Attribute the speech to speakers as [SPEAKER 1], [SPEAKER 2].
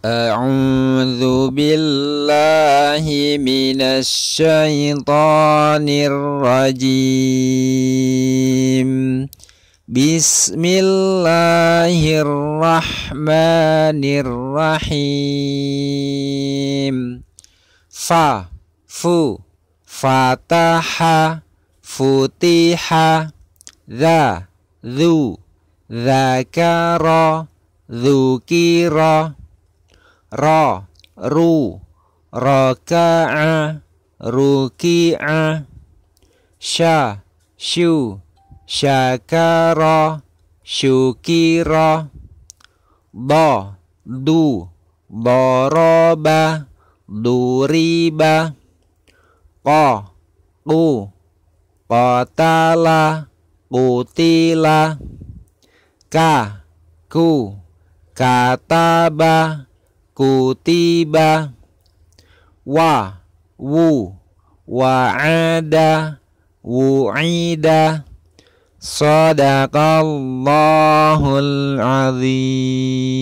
[SPEAKER 1] أعوذ بالله من الشيطان الرجيم بسم الله الرحمن الرحيم فا فو فتح فتح ذا ذو ذكر ذكر ra ru raka'a ruki'a sya syu syakara ro ba du baraba duriba qa qu qatala qutila ka ku kataba kutiba wa wu wa ada wu ida sadaqallahul azim